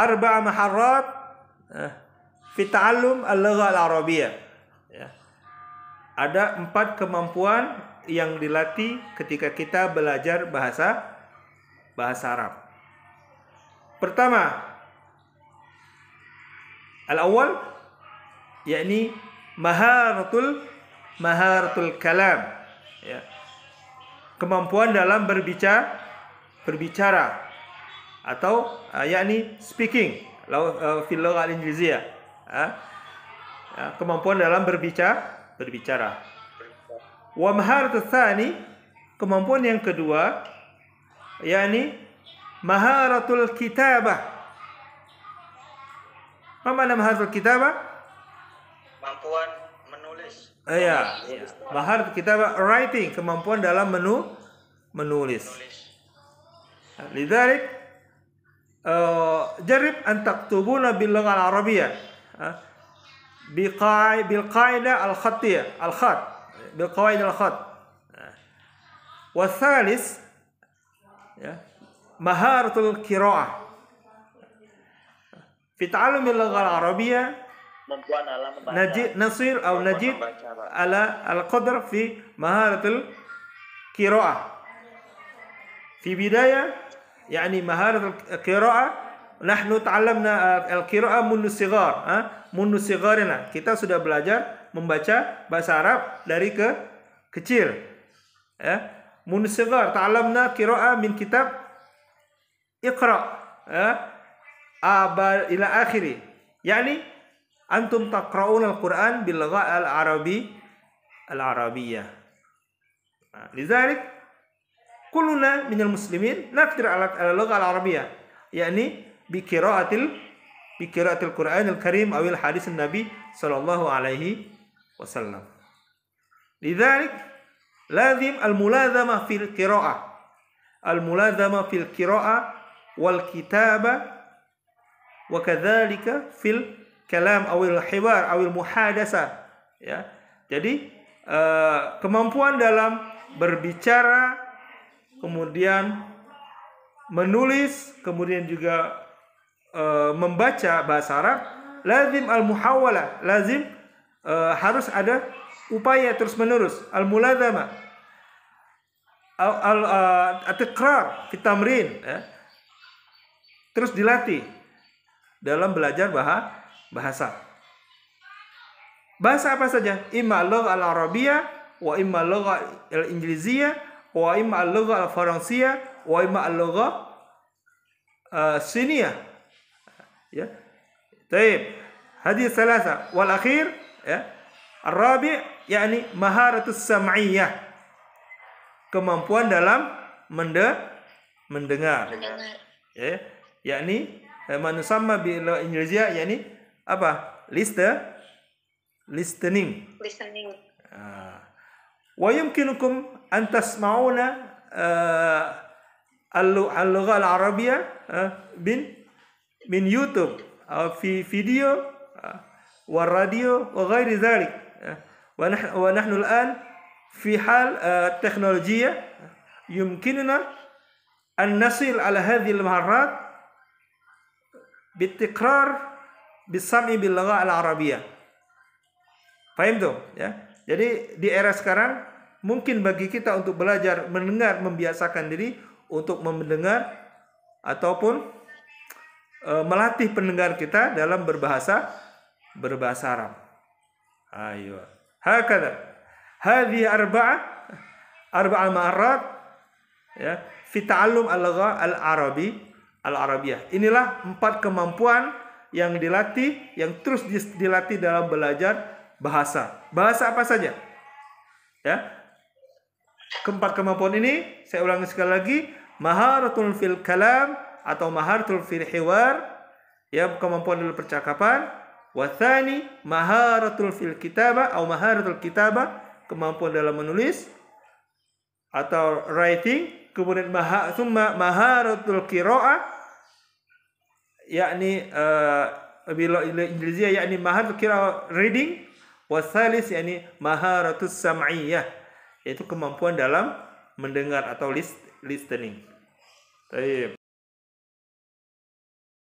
arba'a maharrat eh, fi ta'allum al lugha al-arabiyyah. Ya. Ada empat kemampuan yang dilatih ketika kita belajar bahasa bahasa Arab. Pertama, al-awwal yakni maharatul maharatul kalam. Ya. Kemampuan dalam berbicara berbicara atau uh, yakni speaking law uh, ah, fil lughah ah, kemampuan dalam berbicara berbicara wa tsani kemampuan yang kedua yakni maharatul kitabah apa makna maharatul kitabah kemampuan menulis uh, ya iya. maharat kitabah writing kemampuan dalam menu menulis, menulis. Lidarik, Eh, jarib an taktubuna bil lughah al arabiyyah bil qaida al khattiyah al khat bil qawaid al khat wasalis ya maharatul qiraah fi ta'allum bil lughah al arabiyyah ala najid atau najid ala al qadr fi maharatul qiraah fi bidayah yakni maharat al-qira'ah nahnu ta'allamna eh, al-qira'ah mundu sigar ha? mundu kita sudah belajar membaca bahasa Arab dari ke kecil ya mundu na ta'allamna qira'ah min kitab iqra ya aba ila akhiri yakni antum taqra'una al-Qur'an bil al-arabi al-arabiyyah Lizalik kuluna minal muslimin naftir ala ala lugha al arabiyah yakni bi qiraatil bi qiraatil Qur'an al Karim awil hadis Nabi sallallahu alaihi wasallam. Lidzalik lazim al mulazamah fil qiraah. Al mulazamah fil qiraah wal kitabah wa kadzalika fil kalam awil hiwar awil muhadasa ya. Jadi uh, kemampuan dalam berbicara kemudian menulis, kemudian juga e, membaca bahasa Arab, lazim al muhawalah lazim e, harus ada upaya terus-menerus, al muladama Al, al, eh, at-tikrar ya. Terus dilatih dalam belajar bahasa. Bahasa apa saja? Imma al-arabiyah wa imma al-inggrisiyah wa imma al-lugha al-faransiya wa imma al-lugha الصينية uh, ya. طيب هذه الثلاثة والأخير ya. الرابع yakni maharatus sam'iyah kemampuan dalam mende mendengar, ya yakni eh, manusamma bi Indonesia yakni apa liste listening listening ah wa yumkinukum an tasma'una eh, al-lugha al-arabiyya eh, bin min YouTube eh, fi video wa radio wa ghairi dhalik nah-, wa nahnu al-an fi hal teknologi yumkinuna an nasil ala hadhihi al-maharat بالتكرار بالسمع باللغة العربية. Fahim tuh ya. Jadi di era sekarang mungkin bagi kita untuk belajar mendengar membiasakan diri untuk mendengar ataupun e, melatih pendengar kita dalam berbahasa berbahasa Arab. Ayo. Hakada. hadi arba'a arba'a ma'arat ya fi ta'allum al-lugha al-arabi al-arabiyah. Inilah empat kemampuan yang dilatih yang terus dilatih dalam belajar bahasa. Bahasa apa saja? Ya, Keempat kemampuan ini saya ulangi sekali lagi maharatul fil kalam atau maharatul fil hiwar ya kemampuan dalam percakapan wathani maharatul fil kitabah atau maharatul kitabah kemampuan dalam menulis atau writing kemudian maha summa maharatul kiroa yakni uh, bila Inggrisnya yakni maharatul qiraah reading wasalis yakni maharatus sam'iyah yaitu kemampuan dalam mendengar atau listening. Baik.